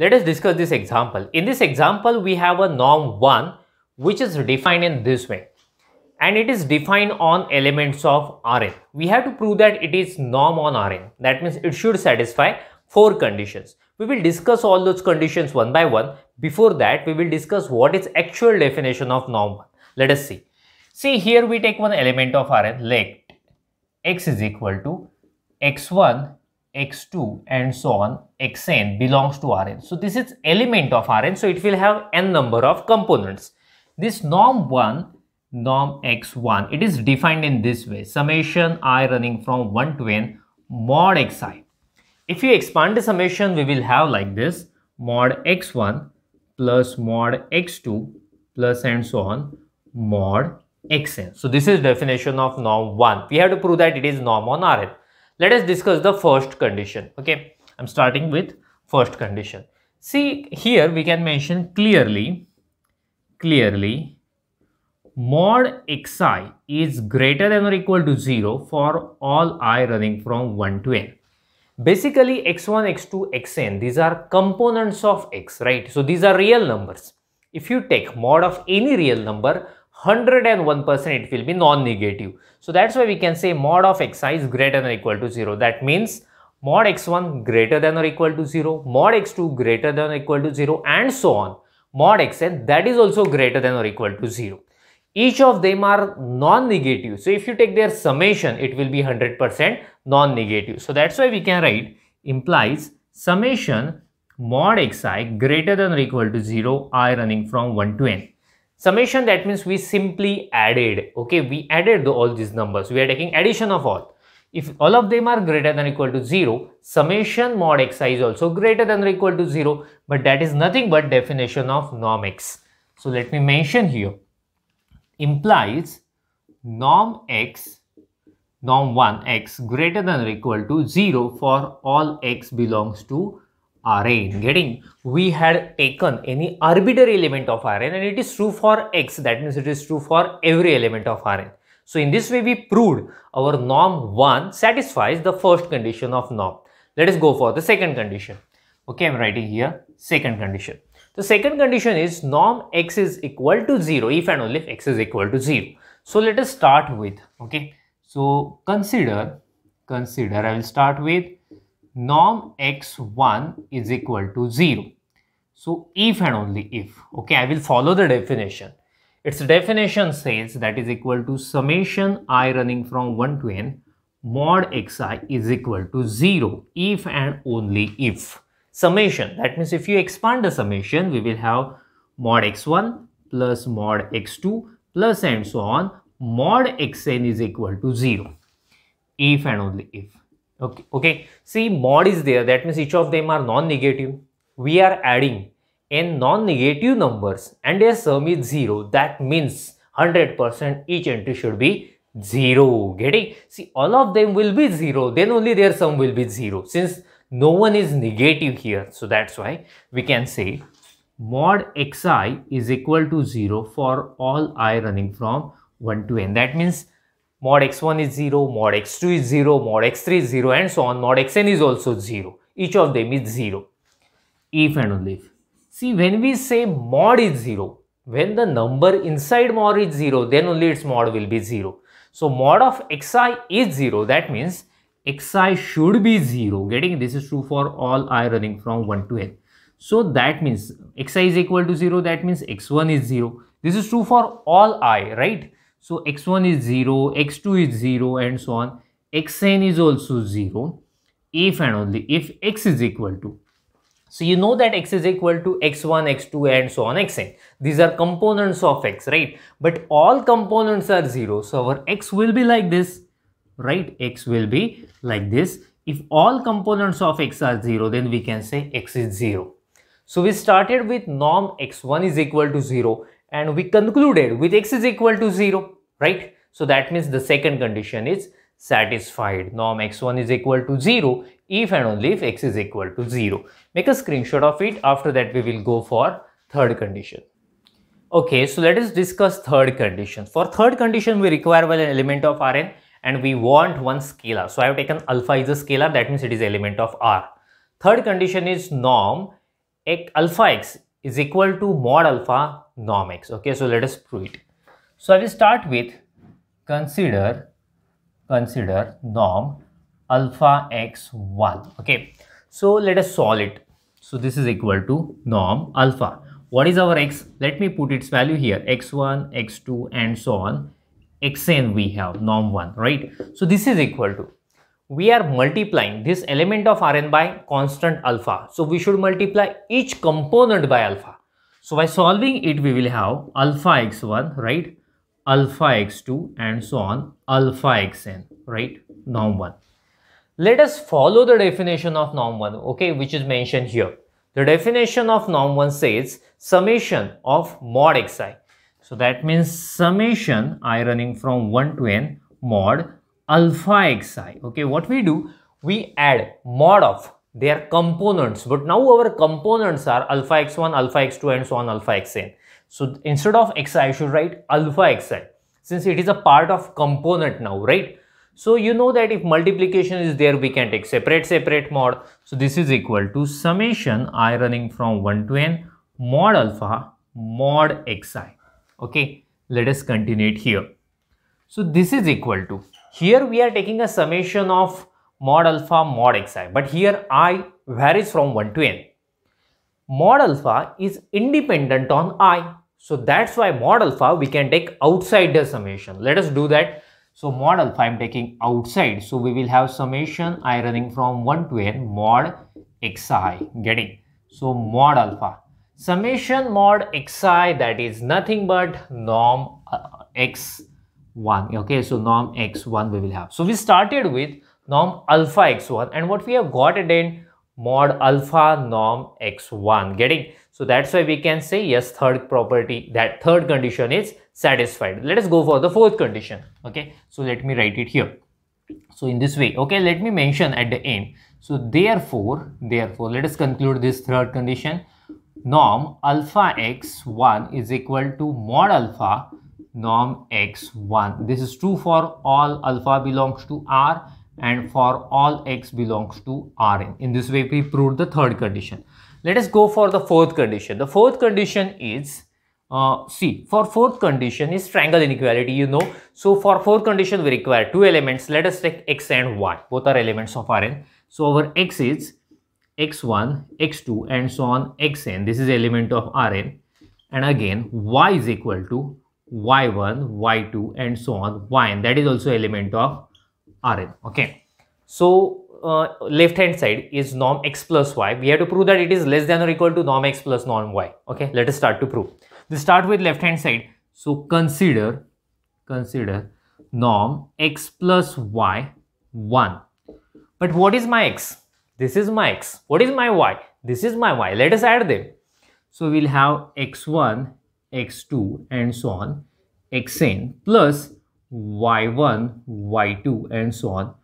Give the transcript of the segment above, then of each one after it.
Let us discuss this example. In this example, we have a norm 1 which is defined in this way and it is defined on elements of Rn. We have to prove that it is norm on Rn. That means it should satisfy four conditions. We will discuss all those conditions one by one. Before that, we will discuss what is actual definition of norm 1. Let us see. See here we take one element of Rn, let x is equal to x1 x2 and so on xn belongs to Rn. So this is element of Rn so it will have n number of components. This norm 1 norm x1 it is defined in this way summation i running from 1 to n mod xi. If you expand the summation we will have like this mod x1 plus mod x2 plus and so on mod xn. So this is definition of norm 1. We have to prove that it is norm on Rn let us discuss the first condition okay i'm starting with first condition see here we can mention clearly clearly mod xi is greater than or equal to 0 for all i running from 1 to n. Basically, x1, x2, xn, these are components of x, right? So, these are real numbers. If you take mod of any real number, 101% it will be non-negative. So that's why we can say mod of xi is greater than or equal to 0. That means mod x1 greater than or equal to 0, mod x2 greater than or equal to 0 and so on. Mod xn that is also greater than or equal to 0. Each of them are non-negative. So if you take their summation, it will be 100% non-negative. So that's why we can write implies summation mod xi greater than or equal to 0 i running from 1 to n. Summation, that means we simply added, okay, we added the, all these numbers. We are taking addition of all. If all of them are greater than equal to 0, summation mod xi is also greater than or equal to 0, but that is nothing but definition of norm x. So let me mention here, implies norm x, norm 1 x greater than or equal to 0 for all x belongs to Rn getting we had taken any arbitrary element of Rn and it is true for x that means it is true for every element of Rn. So in this way we proved our norm 1 satisfies the first condition of norm. Let us go for the second condition. Okay I am writing here second condition. The second condition is norm x is equal to 0 if and only if x is equal to 0. So let us start with okay. So consider consider I will start with norm x1 is equal to 0. So if and only if, okay, I will follow the definition. Its definition says that is equal to summation i running from 1 to n mod xi is equal to 0 if and only if. Summation, that means if you expand the summation, we will have mod x1 plus mod x2 plus and so on mod xn is equal to 0 if and only if Okay, okay. See, mod is there. That means each of them are non-negative. We are adding n non-negative numbers and their sum is 0. That means 100% each entry should be 0. Getting? See, all of them will be 0. Then only their sum will be 0. Since no one is negative here. So, that's why we can say mod xi is equal to 0 for all i running from 1 to n. That means mod x1 is 0, mod x2 is 0, mod x3 is 0 and so on, mod xn is also 0. Each of them is 0, if and only if. See, when we say mod is 0, when the number inside mod is 0, then only its mod will be 0. So, mod of xi is 0, that means xi should be 0, getting this is true for all i running from 1 to n. So, that means xi is equal to 0, that means x1 is 0. This is true for all i, right? So x1 is 0, x2 is 0 and so on. xn is also 0 if and only if x is equal to. So you know that x is equal to x1, x2 and so on xn. These are components of x, right? But all components are 0. So our x will be like this, right? x will be like this. If all components of x are 0, then we can say x is 0. So we started with norm x1 is equal to 0 and we concluded with x is equal to 0, right? So that means the second condition is satisfied. Norm x1 is equal to 0 if and only if x is equal to 0. Make a screenshot of it. After that, we will go for third condition. Okay, so let us discuss third condition. For third condition, we require well an element of Rn and we want one scalar. So I have taken alpha is a scalar. That means it is element of R. Third condition is norm alpha x is equal to mod alpha norm x okay so let us prove it so i will start with consider consider norm alpha x 1 okay so let us solve it so this is equal to norm alpha what is our x let me put its value here x1 x2 and so on xn we have norm 1 right so this is equal to we are multiplying this element of Rn by constant alpha. So we should multiply each component by alpha. So by solving it, we will have alpha x1, right? Alpha x2 and so on, alpha xn, right? Norm 1. Let us follow the definition of norm 1, okay, which is mentioned here. The definition of norm 1 says summation of mod xi. So that means summation i running from 1 to n mod alpha xi. Okay, what we do? We add mod of they are components but now our components are alpha x1 alpha x2 and so on alpha xn so instead of xi i should write alpha xi since it is a part of component now right so you know that if multiplication is there we can take separate separate mod so this is equal to summation i running from 1 to n mod alpha mod xi okay let us continue it here so this is equal to here we are taking a summation of mod alpha mod xi but here i varies from 1 to n mod alpha is independent on i so that's why mod alpha we can take outside the summation let us do that so mod alpha i'm taking outside so we will have summation i running from 1 to n mod xi getting so mod alpha summation mod xi that is nothing but norm uh, x1 okay so norm x1 we will have so we started with norm alpha x1 and what we have got it in mod alpha norm x1 getting so that's why we can say yes third property that third condition is satisfied let us go for the fourth condition okay so let me write it here so in this way okay let me mention at the end so therefore therefore let us conclude this third condition norm alpha x1 is equal to mod alpha norm x1 this is true for all alpha belongs to r and for all x belongs to Rn. In this way, we proved the third condition. Let us go for the fourth condition. The fourth condition is uh, see for fourth condition is triangle inequality you know so for fourth condition we require two elements let us take x and y both are elements of rn so our x is x1 x2 and so on xn this is element of rn and again y is equal to y1 y2 and so on yn that is also element of Rn. Okay. So uh, left hand side is norm x plus y. We have to prove that it is less than or equal to norm x plus norm y. Okay. Let us start to prove. We start with left hand side. So consider, consider norm x plus y 1. But what is my x? This is my x. What is my y? This is my y. Let us add them. So we'll have x1, x2 and so on xn plus y1, y2 and so on,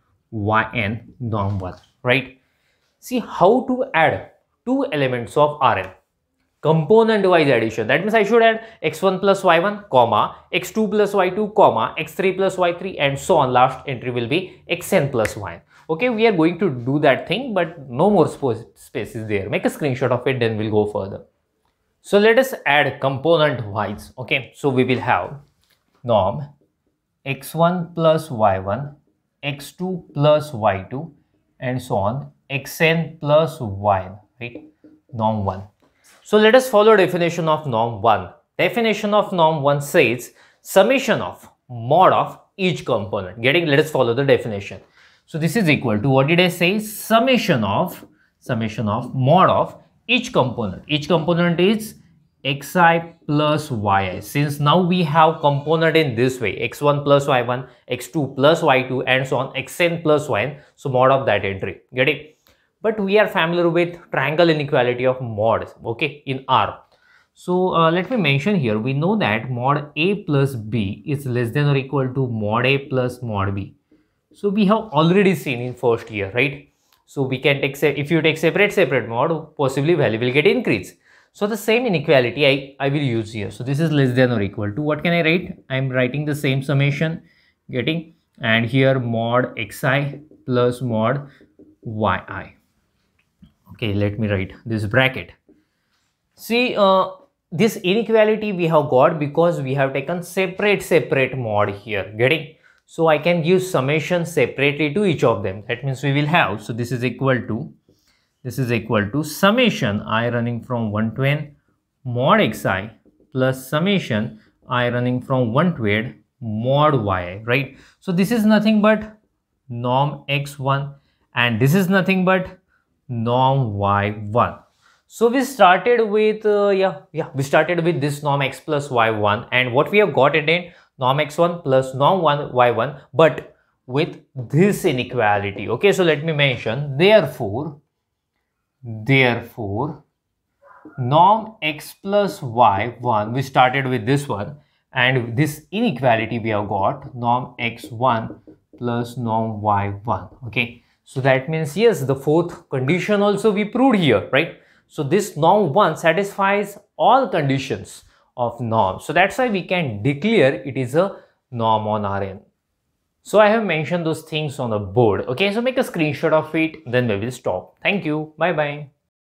yn norm 1, right? See how to add two elements of Rn. Component wise addition. That means I should add x1 plus y1, comma, x2 plus y2, comma, x3 plus y3 and so on. Last entry will be xn plus yn. Okay, we are going to do that thing but no more space is there. Make a screenshot of it then we'll go further. So let us add component wise. Okay, so we will have norm x1 plus y1, x2 plus y2 and so on, xn plus yn, right, norm 1. So let us follow definition of norm 1. Definition of norm 1 says summation of mod of each component. Getting, let us follow the definition. So this is equal to, what did I say? Summation of, summation of mod of each component. Each component is xi plus yi since now we have component in this way x1 plus y1 x2 plus y2 and so on xn plus yn so mod of that entry get it but we are familiar with triangle inequality of mods okay in r so uh, let me mention here we know that mod a plus b is less than or equal to mod a plus mod b so we have already seen in first year right so we can take if you take separate separate mod possibly value will get increased so the same inequality I, I will use here. So this is less than or equal to what can I write? I'm writing the same summation getting and here mod xi plus mod yi. Okay, let me write this bracket. See, uh, this inequality we have got because we have taken separate separate mod here getting. So I can give summation separately to each of them. That means we will have, so this is equal to this is equal to summation i running from 1 to n mod xi plus summation i running from 1 to n mod yi, right? So this is nothing but norm x1 and this is nothing but norm y1. So we started with, uh, yeah, yeah, we started with this norm x plus y1 and what we have got it in norm x1 plus norm 1 y1 but with this inequality okay so let me mention therefore Therefore, norm x plus y 1, we started with this one and this inequality we have got norm x1 plus norm y1 okay so that means yes the fourth condition also we proved here right so this norm 1 satisfies all conditions of norm so that's why we can declare it is a norm on Rn so I have mentioned those things on the board. Okay, so make a screenshot of it, then we will stop. Thank you. Bye-bye.